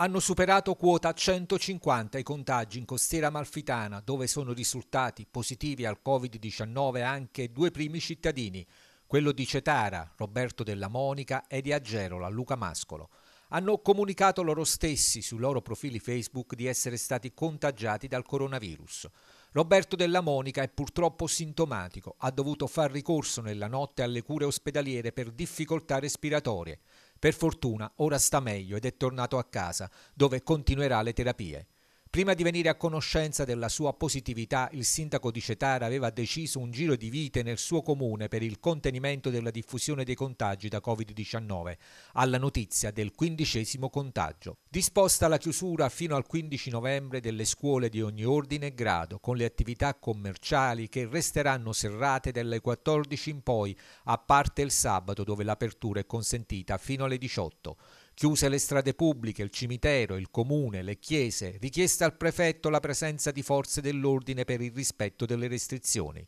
hanno superato quota 150 i contagi in costiera malfitana, dove sono risultati positivi al Covid-19 anche due primi cittadini, quello di Cetara, Roberto Della Monica e di Agerola, Luca Mascolo. Hanno comunicato loro stessi sui loro profili Facebook di essere stati contagiati dal coronavirus. Roberto Della Monica è purtroppo sintomatico, ha dovuto far ricorso nella notte alle cure ospedaliere per difficoltà respiratorie. Per fortuna ora sta meglio ed è tornato a casa, dove continuerà le terapie. Prima di venire a conoscenza della sua positività, il sindaco di Cetara aveva deciso un giro di vite nel suo comune per il contenimento della diffusione dei contagi da Covid-19, alla notizia del quindicesimo contagio. Disposta la chiusura fino al 15 novembre delle scuole di ogni ordine e grado, con le attività commerciali che resteranno serrate dalle 14 in poi, a parte il sabato dove l'apertura è consentita fino alle 18. Chiuse le strade pubbliche, il cimitero, il comune, le chiese, richiesta al prefetto la presenza di forze dell'ordine per il rispetto delle restrizioni.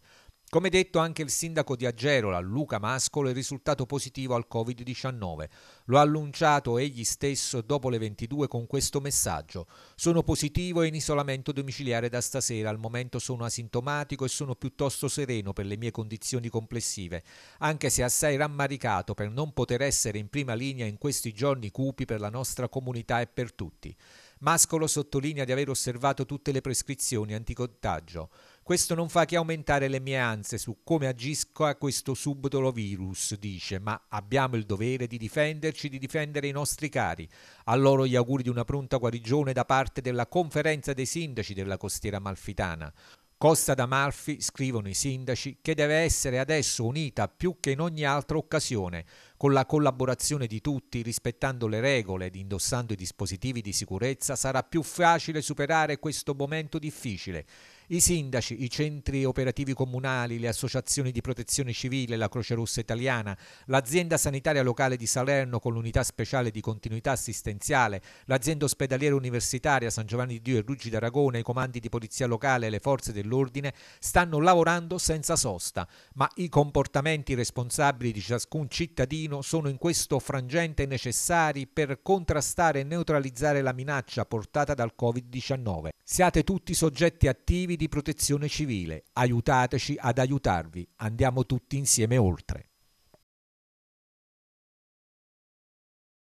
Come detto, anche il sindaco di Agerola, Luca Mascolo, è risultato positivo al Covid-19. Lo ha annunciato egli stesso dopo le 22 con questo messaggio. Sono positivo e in isolamento domiciliare da stasera. Al momento sono asintomatico e sono piuttosto sereno per le mie condizioni complessive, anche se assai rammaricato per non poter essere in prima linea in questi giorni cupi per la nostra comunità e per tutti. Mascolo sottolinea di aver osservato tutte le prescrizioni anticontagio. Questo non fa che aumentare le mie ansie su come agisca questo subdolo virus, dice, ma abbiamo il dovere di difenderci, di difendere i nostri cari. A loro gli auguri di una pronta guarigione da parte della conferenza dei sindaci della costiera malfitana. Costa d'Amalfi, scrivono i sindaci, che deve essere adesso unita più che in ogni altra occasione. Con la collaborazione di tutti, rispettando le regole ed indossando i dispositivi di sicurezza, sarà più facile superare questo momento difficile. I sindaci, i centri operativi comunali, le associazioni di protezione civile, la Croce Rossa Italiana, l'azienda sanitaria locale di Salerno con l'unità speciale di continuità assistenziale, l'azienda ospedaliera universitaria San Giovanni di Dio e Ruggi d'Aragona, i comandi di polizia locale e le forze dell'ordine stanno lavorando senza sosta, ma i comportamenti responsabili di ciascun cittadino Berlino sono in questo frangente necessari per contrastare e neutralizzare la minaccia portata dal Covid-19. Siate tutti soggetti attivi di protezione civile, aiutateci ad aiutarvi, andiamo tutti insieme oltre.